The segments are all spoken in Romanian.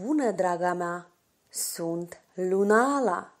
Bună, draga mea! Sunt Lunala!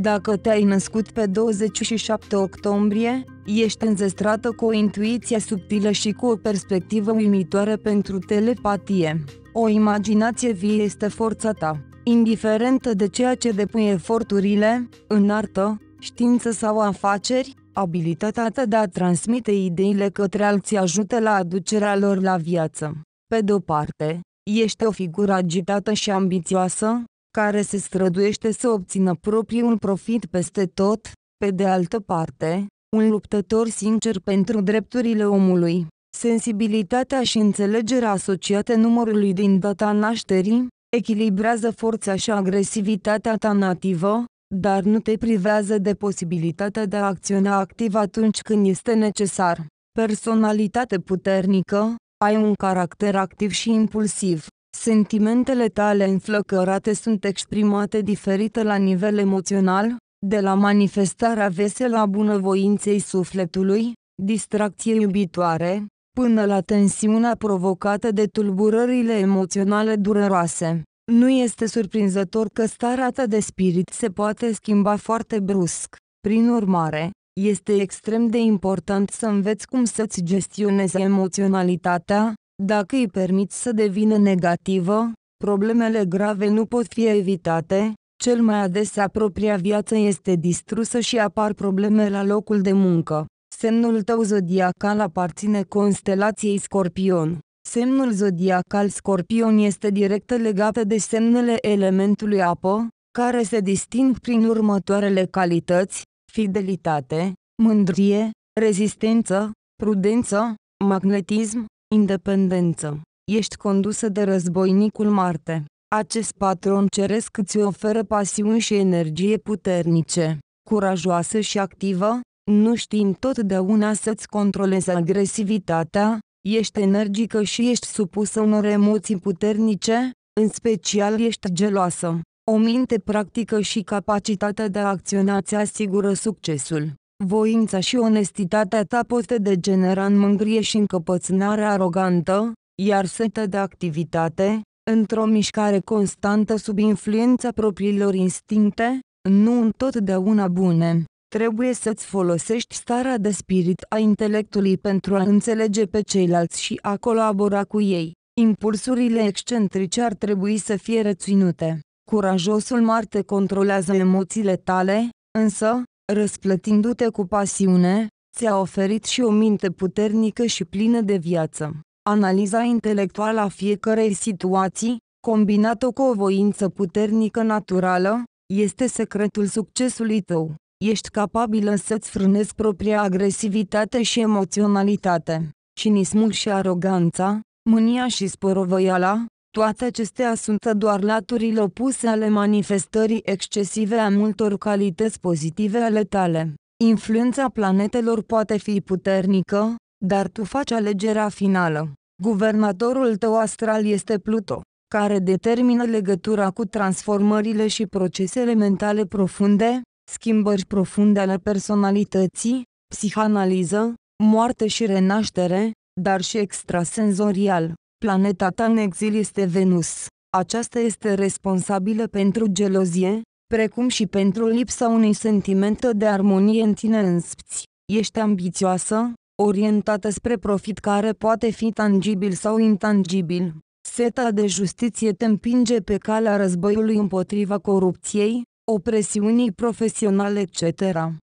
Dacă te-ai născut pe 27 octombrie, ești înzestrată cu o intuiție subtilă și cu o perspectivă uimitoare pentru telepatie. O imaginație vie este forța ta. Indiferent de ceea ce depui eforturile, în artă, știință sau afaceri, abilitatea ta de a transmite ideile către alții ajută la aducerea lor la viață. Pe de-o parte, ești o figură agitată și ambițioasă, care se străduiește să obțină propriul profit peste tot, pe de altă parte, un luptător sincer pentru drepturile omului. Sensibilitatea și înțelegerea asociate numărului din data nașterii, echilibrează forța și agresivitatea ta nativă, dar nu te privează de posibilitatea de a acționa activ atunci când este necesar. Personalitate puternică, ai un caracter activ și impulsiv. Sentimentele tale înflăcărate sunt exprimate diferite la nivel emoțional, de la manifestarea veselă a bunăvoinței sufletului, distracție iubitoare, până la tensiunea provocată de tulburările emoționale dureroase. Nu este surprinzător că starea ta de spirit se poate schimba foarte brusc. Prin urmare, este extrem de important să înveți cum să-ți gestionezi emoționalitatea, dacă îi permiți să devină negativă, problemele grave nu pot fi evitate, cel mai adesea propria viață este distrusă și apar probleme la locul de muncă. Semnul tău zodiacal aparține constelației Scorpion. Semnul zodiacal Scorpion este direct legat de semnele elementului apă, care se disting prin următoarele calități, fidelitate, mândrie, rezistență, prudență, magnetism, independență. Ești condusă de războinicul Marte. Acest patron ceresc îți oferă pasiuni și energie puternice, curajoasă și activă, nu știm totdeauna să-ți controlezi agresivitatea, ești energică și ești supusă unor emoții puternice, în special ești geloasă. O minte practică și capacitatea de a acționa ți asigură succesul. Voința și onestitatea ta pot te degenera în mângrie și încăpățânare arogantă, iar setea de activitate, într-o mișcare constantă sub influența propriilor instincte, nu întotdeauna bune. Trebuie să-ți folosești starea de spirit a intelectului pentru a înțelege pe ceilalți și a colabora cu ei. Impulsurile excentrice ar trebui să fie reținute. Curajosul Marte controlează emoțiile tale, însă, răsplătindu-te cu pasiune, ți-a oferit și o minte puternică și plină de viață. Analiza intelectuală a fiecarei situații, combinată cu o voință puternică naturală, este secretul succesului tău. Ești capabilă să-ți frânezi propria agresivitate și emoționalitate, cinismul și aroganța, mânia și sporovăiala, toate acestea sunt doar laturile opuse ale manifestării excesive a multor calități pozitive ale tale. Influența planetelor poate fi puternică, dar tu faci alegerea finală. Guvernatorul tău astral este Pluto, care determină legătura cu transformările și procesele mentale profunde, schimbări profunde ale personalității, psihanaliză, moarte și renaștere, dar și extrasenzorial. Planeta ta în exil este Venus. Aceasta este responsabilă pentru gelozie, precum și pentru lipsa unui sentiment de armonie în tine însți. Ești ambițioasă, orientată spre profit care poate fi tangibil sau intangibil. Seta de justiție te împinge pe calea războiului împotriva corupției, opresiunii profesionale etc.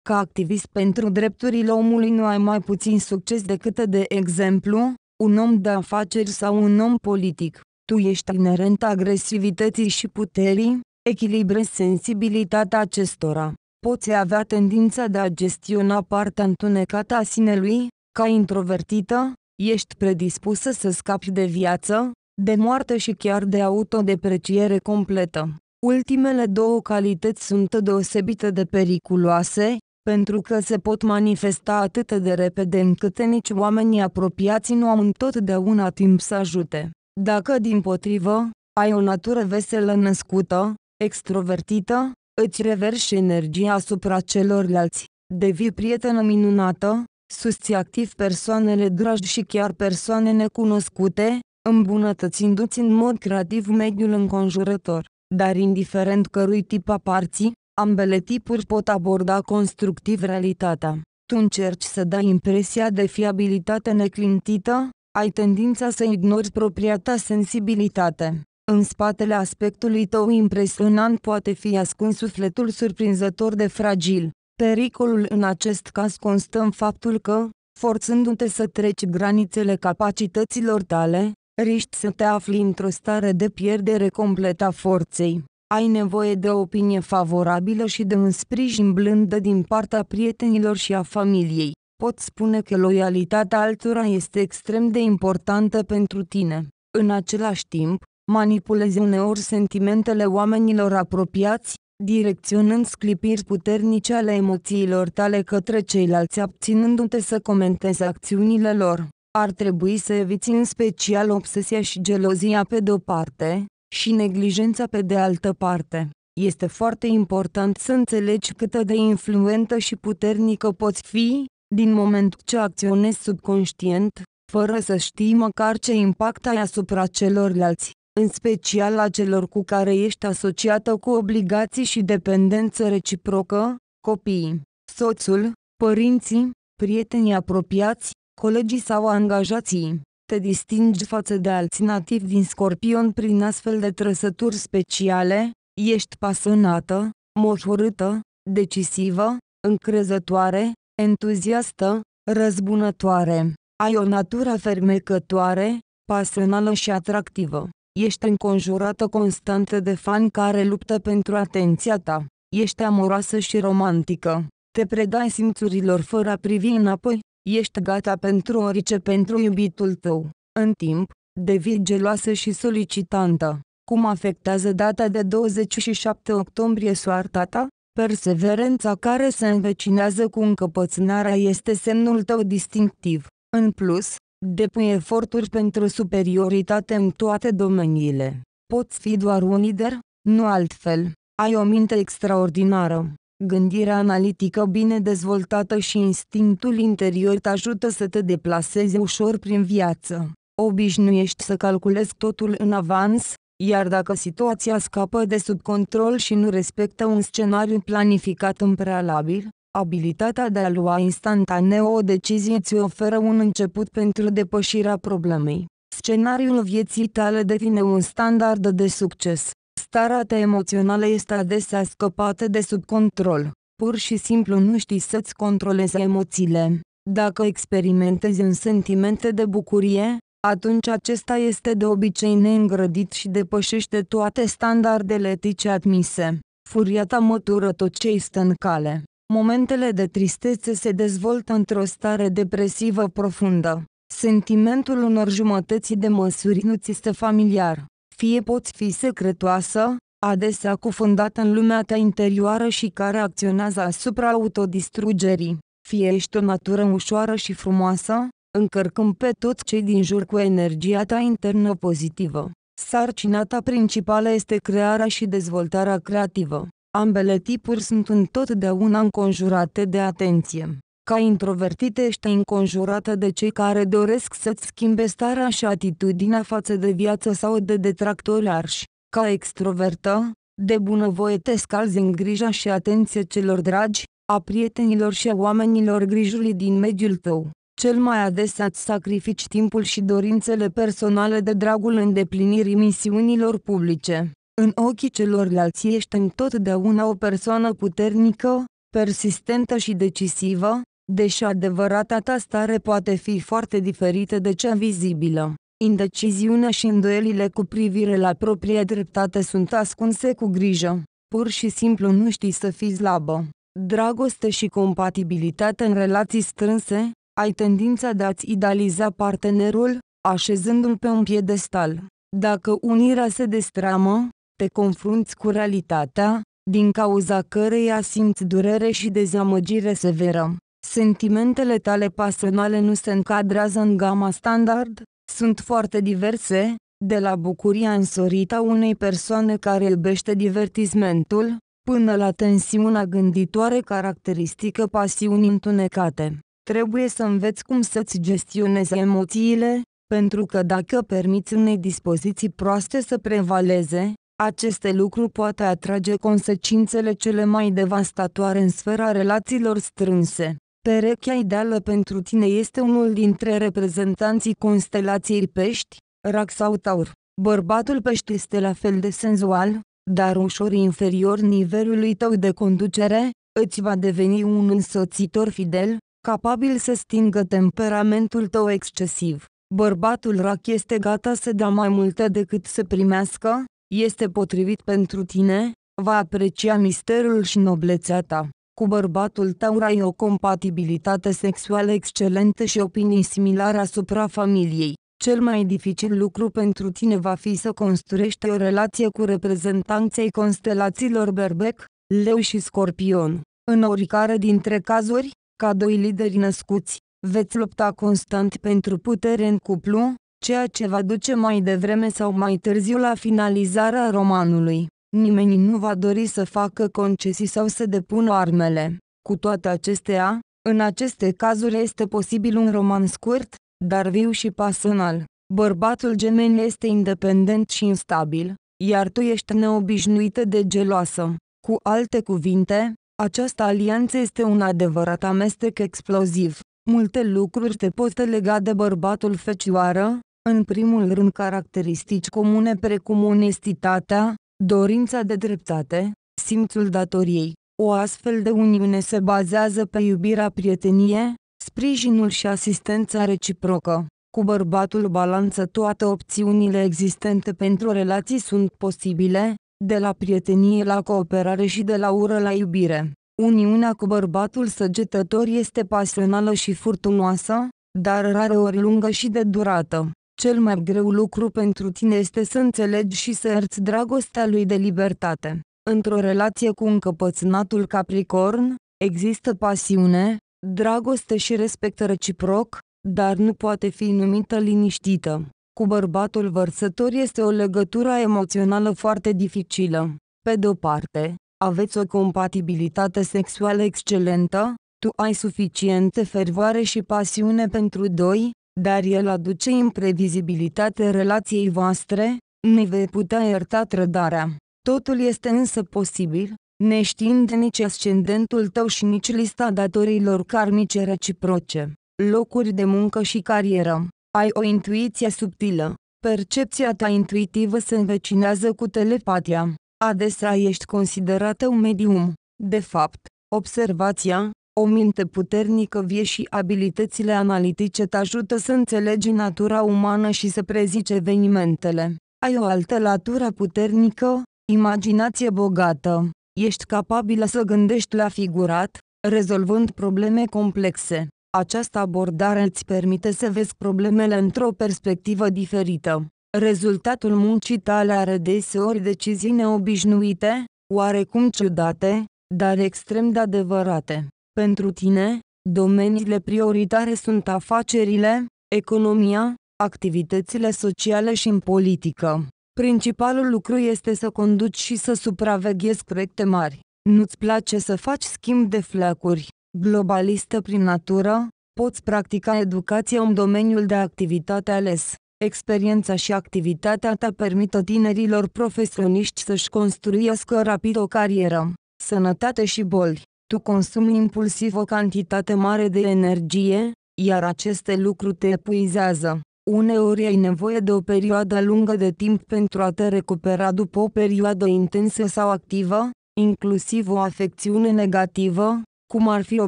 Ca activist pentru drepturile omului nu ai mai puțin succes decât de exemplu, un om de afaceri sau un om politic, tu ești inerent agresivității și puterii, echilibrezi sensibilitatea acestora. Poți avea tendința de a gestiona partea întunecată a sinelui, ca introvertită, ești predispusă să scapi de viață, de moarte și chiar de autodepreciere completă. Ultimele două calități sunt deosebite de periculoase, pentru că se pot manifesta atât de repede încât nici oamenii apropiați nu au întotdeauna timp să ajute. Dacă, din potrivă, ai o natură veselă născută, extrovertită, îți reverși energia asupra celorlalți, devii prietenă minunată, susții activ persoanele dragi și chiar persoane necunoscute, îmbunătățindu-ți în mod creativ mediul înconjurător, dar indiferent cărui tip aparții, Ambele tipuri pot aborda constructiv realitatea. Tu încerci să dai impresia de fiabilitate neclintită, ai tendința să ignori propria ta sensibilitate. În spatele aspectului tău impresionant poate fi ascuns sufletul surprinzător de fragil. Pericolul în acest caz constă în faptul că, forțându-te să treci granițele capacităților tale, riști să te afli într-o stare de pierdere completă a forței ai nevoie de o opinie favorabilă și de un sprijin blândă din partea prietenilor și a familiei. Pot spune că loialitatea altora este extrem de importantă pentru tine. În același timp, manipulezi uneori sentimentele oamenilor apropiați, direcționând sclipiri puternice ale emoțiilor tale către ceilalți abținându-te să comentezi acțiunile lor. Ar trebui să eviți în special obsesia și gelozia pe de-o parte, și neglijența pe de altă parte. Este foarte important să înțelegi cât de influentă și puternică poți fi, din moment ce acționezi subconștient, fără să știi măcar ce impact ai asupra celorlalți, în special a celor cu care ești asociată cu obligații și dependență reciprocă, copiii, soțul, părinții, prietenii apropiați, colegii sau angajații te distingi față de alți nativi din scorpion prin astfel de trăsături speciale, ești pasionată, mohorâtă, decisivă, încrezătoare, entuziastă, răzbunătoare. Ai o natură fermecătoare, pasională și atractivă. Ești înconjurată constant de fani care luptă pentru atenția ta. Ești amoroasă și romantică. Te predai simțurilor fără a privi înapoi. Ești gata pentru orice pentru iubitul tău. În timp, devii geloasă și solicitantă. Cum afectează data de 27 octombrie soarta ta? Perseverența care se învecinează cu încăpățânarea este semnul tău distinctiv. În plus, depui eforturi pentru superioritate în toate domeniile. Poți fi doar un lider, nu altfel. Ai o minte extraordinară. Gândirea analitică bine dezvoltată și instinctul interior te ajută să te deplasezi ușor prin viață. Obișnuiești să calculezi totul în avans, iar dacă situația scapă de sub control și nu respectă un scenariu planificat în prealabil, abilitatea de a lua instantaneu o decizie îți oferă un început pentru depășirea problemei. Scenariul vieții tale devine un standard de succes. Starea ta emoțională este adesea scăpată de sub control. Pur și simplu nu știi să-ți controlezi emoțiile. Dacă experimentezi un sentimente de bucurie, atunci acesta este de obicei neîngrădit și depășește toate standardele etice admise. Furia ta mătură tot ce este în cale. Momentele de tristețe se dezvoltă într-o stare depresivă profundă. Sentimentul unor jumătăți de măsuri nu ți este familiar fie poți fi secretoasă, adesea cufundată în lumea ta interioară și care acționează asupra autodistrugerii, fie ești o natură ușoară și frumoasă, încărcând pe toți cei din jur cu energia ta internă pozitivă. Sarcina ta principală este crearea și dezvoltarea creativă. Ambele tipuri sunt întotdeauna înconjurate de atenție ca introvertit ești înconjurată de cei care doresc să-ți schimbe starea și atitudinea față de viață sau de detractori arși. Ca extrovertă, de bunăvoie te scalzi în grija și atenție celor dragi, a prietenilor și a oamenilor grijului din mediul tău. Cel mai adesea îți sacrifici timpul și dorințele personale de dragul îndeplinirii misiunilor publice. În ochii celorlalți ești întotdeauna o persoană puternică, persistentă și decisivă, deși adevărata ta stare poate fi foarte diferită de cea vizibilă. Indeciziunea și îndoielile cu privire la propria dreptate sunt ascunse cu grijă. Pur și simplu nu știi să fii slabă. Dragoste și compatibilitate în relații strânse, ai tendința de a-ți idealiza partenerul, așezându-l pe un piedestal. Dacă unirea se destramă, te confrunți cu realitatea, din cauza căreia simți durere și dezamăgire severă. Sentimentele tale pasionale nu se încadrează în gama standard, sunt foarte diverse, de la bucuria însorită a unei persoane care iubește divertismentul, până la tensiunea gânditoare caracteristică pasiunii întunecate. Trebuie să înveți cum să-ți gestionezi emoțiile, pentru că dacă permiți unei dispoziții proaste să prevaleze, aceste lucruri poate atrage consecințele cele mai devastatoare în sfera relațiilor strânse. Perechea ideală pentru tine este unul dintre reprezentanții constelației pești, rac sau taur. Bărbatul pești este la fel de senzual, dar ușor inferior nivelului tău de conducere, îți va deveni un însoțitor fidel, capabil să stingă temperamentul tău excesiv. Bărbatul rac este gata să dea mai multe decât să primească, este potrivit pentru tine, va aprecia misterul și noblețea ta cu bărbatul tău ai o compatibilitate sexuală excelentă și opinii similare asupra familiei. Cel mai dificil lucru pentru tine va fi să construiești o relație cu reprezentanței constelațiilor berbec, leu și scorpion. În oricare dintre cazuri, ca doi lideri născuți, veți lupta constant pentru putere în cuplu, ceea ce va duce mai devreme sau mai târziu la finalizarea romanului. Nimeni nu va dori să facă concesii sau să depună armele. Cu toate acestea, în aceste cazuri este posibil un roman scurt, dar viu și pasional. Bărbatul gemen este independent și instabil, iar tu ești neobișnuită de geloasă. Cu alte cuvinte, această alianță este un adevărat amestec exploziv. Multe lucruri te pot lega de bărbatul fecioară, în primul rând caracteristici comune precum onestitatea, dorința de dreptate, simțul datoriei. O astfel de uniune se bazează pe iubirea prietenie, sprijinul și asistența reciprocă. Cu bărbatul balanță toate opțiunile existente pentru relații sunt posibile, de la prietenie la cooperare și de la ură la iubire. Uniunea cu bărbatul săgetător este pasională și furtunoasă, dar rareori lungă și de durată. Cel mai greu lucru pentru tine este să înțelegi și să arți dragostea lui de libertate. Într-o relație cu încăpățânatul Capricorn, există pasiune, dragoste și respect reciproc, dar nu poate fi numită liniștită. Cu bărbatul vărsător este o legătură emoțională foarte dificilă. Pe de-o parte, aveți o compatibilitate sexuală excelentă, tu ai suficiente fervoare și pasiune pentru doi, dar el aduce imprevizibilitate relației voastre, ne vei putea ierta trădarea. Totul este însă posibil, neștiind nici ascendentul tău și nici lista datorilor karmice reciproce, locuri de muncă și carieră. Ai o intuiție subtilă. Percepția ta intuitivă se învecinează cu telepatia. Adesea ești considerată un medium. De fapt, observația, o minte puternică vie și abilitățile analitice te ajută să înțelegi natura umană și să prezici evenimentele. Ai o altă latură puternică, imaginație bogată. Ești capabilă să gândești la figurat, rezolvând probleme complexe. Această abordare îți permite să vezi problemele într-o perspectivă diferită. Rezultatul muncii tale are deseori decizii neobișnuite, oarecum ciudate, dar extrem de adevărate. Pentru tine, domeniile prioritare sunt afacerile, economia, activitățile sociale și în politică. Principalul lucru este să conduci și să supraveghezi proiecte mari. Nu-ți place să faci schimb de flacuri. Globalistă prin natură, poți practica educația în domeniul de activitate ales. Experiența și activitatea ta permită tinerilor profesioniști să-și construiască rapid o carieră. Sănătate și boli tu consumi impulsiv o cantitate mare de energie, iar aceste lucruri te epuizează. Uneori ai nevoie de o perioadă lungă de timp pentru a te recupera după o perioadă intensă sau activă, inclusiv o afecțiune negativă, cum ar fi o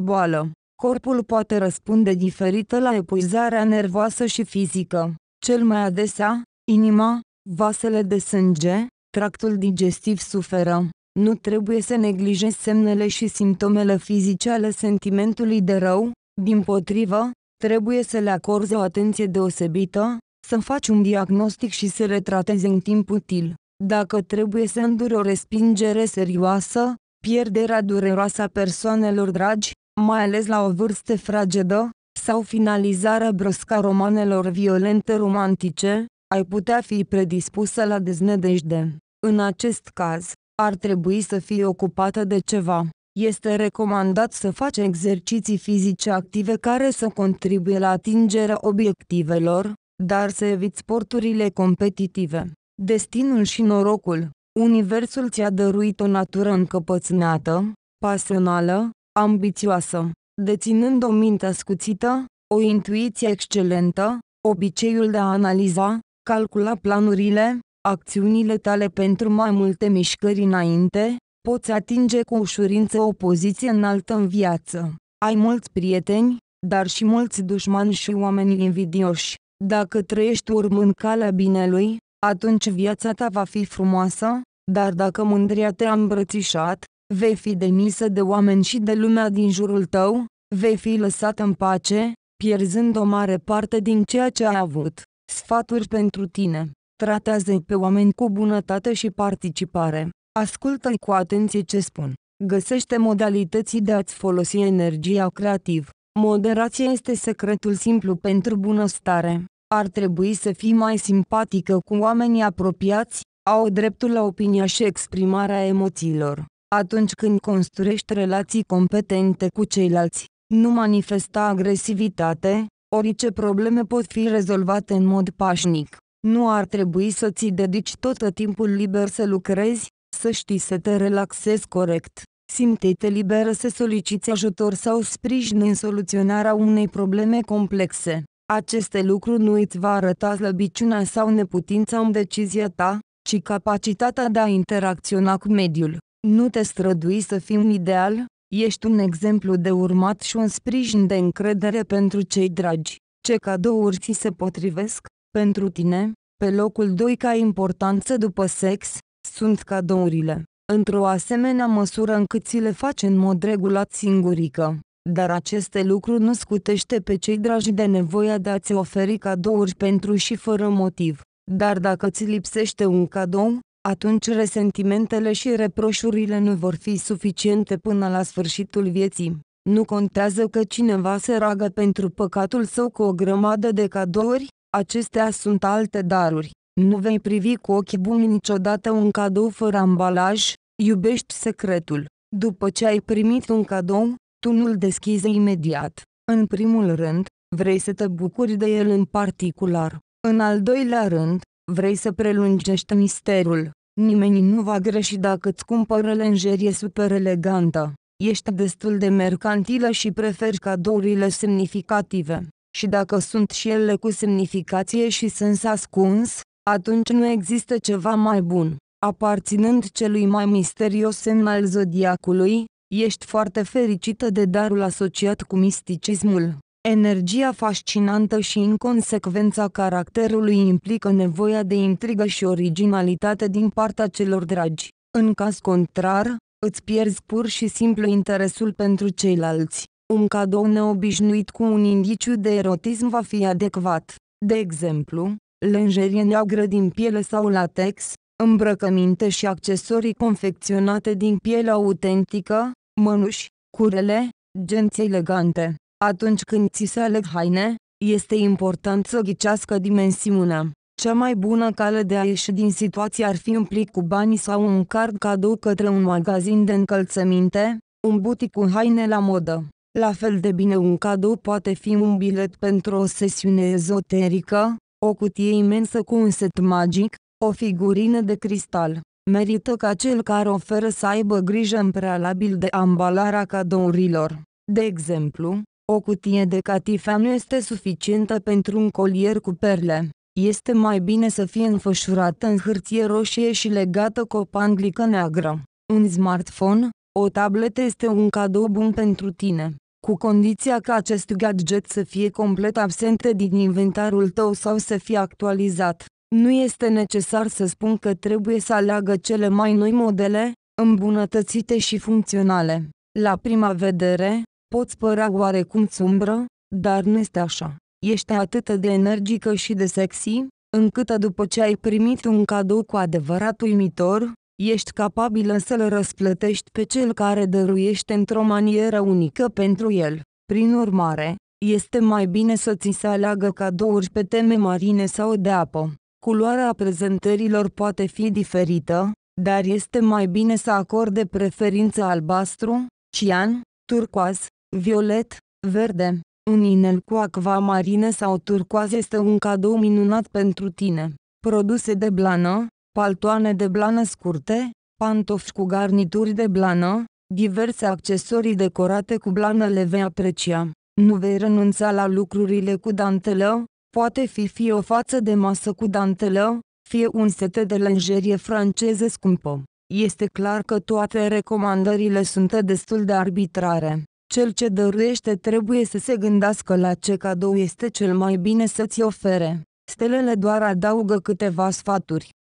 boală. Corpul poate răspunde diferită la epuizarea nervoasă și fizică. Cel mai adesea, inima, vasele de sânge, tractul digestiv suferă. Nu trebuie să neglijezi semnele și simptomele fizice ale sentimentului de rău, din potrivă, trebuie să le acorzi o atenție deosebită, să faci un diagnostic și să le tratezi în timp util. Dacă trebuie să înduri o respingere serioasă, pierderea dureroasă a persoanelor dragi, mai ales la o vârstă fragedă, sau finalizarea bruscă romanelor violente romantice, ai putea fi predispusă la deznădejde. În acest caz, ar trebui să fie ocupată de ceva. Este recomandat să faci exerciții fizice active care să contribuie la atingerea obiectivelor, dar să eviți sporturile competitive. Destinul și norocul Universul ți-a dăruit o natură încăpățânată, pasională, ambițioasă. Deținând o minte ascuțită, o intuiție excelentă, obiceiul de a analiza, calcula planurile, acțiunile tale pentru mai multe mișcări înainte, poți atinge cu ușurință o poziție înaltă în viață. Ai mulți prieteni, dar și mulți dușmani și oameni invidioși. Dacă trăiești urmând calea binelui, atunci viața ta va fi frumoasă, dar dacă mândria te-a îmbrățișat, vei fi demisă de oameni și de lumea din jurul tău, vei fi lăsat în pace, pierzând o mare parte din ceea ce ai avut. Sfaturi pentru tine tratează pe oameni cu bunătate și participare. Ascultă-i cu atenție ce spun. Găsește modalității de a-ți folosi energia creativ. Moderația este secretul simplu pentru bunăstare. Ar trebui să fii mai simpatică cu oamenii apropiați, au dreptul la opinia și exprimarea emoțiilor. Atunci când construiești relații competente cu ceilalți, nu manifesta agresivitate, orice probleme pot fi rezolvate în mod pașnic. Nu ar trebui să ți dedici tot timpul liber să lucrezi, să știi să te relaxezi corect. Simte-te liberă să soliciți ajutor sau sprijin în soluționarea unei probleme complexe. Aceste lucruri nu îți va arăta slăbiciunea sau neputința în decizia ta, ci capacitatea de a interacționa cu mediul. Nu te strădui să fii un ideal, ești un exemplu de urmat și un sprijin de încredere pentru cei dragi. Ce cadouri ți se potrivesc? Pentru tine, pe locul 2 ca importanță după sex, sunt cadourile. Într-o asemenea măsură încât ți le faci în mod regulat singurică. Dar aceste lucruri nu scutește pe cei dragi de nevoia de a-ți oferi cadouri pentru și fără motiv. Dar dacă ți lipsește un cadou, atunci resentimentele și reproșurile nu vor fi suficiente până la sfârșitul vieții. Nu contează că cineva se roagă pentru păcatul său cu o grămadă de cadouri, Acestea sunt alte daruri. Nu vei privi cu ochi buni niciodată un cadou fără ambalaj, iubești secretul. După ce ai primit un cadou, tu nu-l deschizi imediat. În primul rând, vrei să te bucuri de el în particular. În al doilea rând, vrei să prelungești misterul. Nimeni nu va greși dacă îți cumpără lenjerie super elegantă. Ești destul de mercantilă și preferi cadourile semnificative și dacă sunt și ele cu semnificație și sens ascuns, atunci nu există ceva mai bun. Aparținând celui mai misterios semn al zodiacului, ești foarte fericită de darul asociat cu misticismul. Energia fascinantă și inconsecvența caracterului implică nevoia de intrigă și originalitate din partea celor dragi. În caz contrar, îți pierzi pur și simplu interesul pentru ceilalți. Un cadou neobișnuit cu un indiciu de erotism va fi adecvat. De exemplu, lenjerie neagră din piele sau latex, îmbrăcăminte și accesorii confecționate din piele autentică, mănuși, curele, genți elegante. Atunci când ți se aleg haine, este important să ghicească dimensiunea. Cea mai bună cale de a ieși din situație ar fi un plic cu bani sau un card cadou către un magazin de încălțăminte, un butic cu haine la modă. La fel de bine un cadou poate fi un bilet pentru o sesiune ezoterică, o cutie imensă cu un set magic, o figurină de cristal. Merită ca cel care oferă să aibă grijă în prealabil de ambalarea cadourilor. De exemplu, o cutie de catifea nu este suficientă pentru un colier cu perle. Este mai bine să fie înfășurată în hârtie roșie și legată cu o panglică neagră. Un smartphone, o tabletă este un cadou bun pentru tine cu condiția ca acest gadget să fie complet absent din inventarul tău sau să fie actualizat. Nu este necesar să spun că trebuie să aleagă cele mai noi modele, îmbunătățite și funcționale. La prima vedere, poți părea oarecum sumbră, dar nu este așa. Ești atât de energică și de sexy, încât după ce ai primit un cadou cu adevărat uimitor, ești capabilă să-l răsplătești pe cel care dăruiește într-o manieră unică pentru el. Prin urmare, este mai bine să ți se aleagă cadouri pe teme marine sau de apă. Culoarea prezentărilor poate fi diferită, dar este mai bine să acorde preferință albastru, cian, turcoaz, violet, verde. Un inel cu acva marine sau turcoaz este un cadou minunat pentru tine. Produse de blană, paltoane de blană scurte, pantofi cu garnituri de blană, diverse accesorii decorate cu blană le vei aprecia. Nu vei renunța la lucrurile cu dantelă, poate fi fie o față de masă cu dantelă, fie un set de lenjerie franceză scumpă. Este clar că toate recomandările sunt destul de arbitrare. Cel ce dăruiește trebuie să se gândească la ce cadou este cel mai bine să-ți ofere. Stelele doar adaugă câteva sfaturi.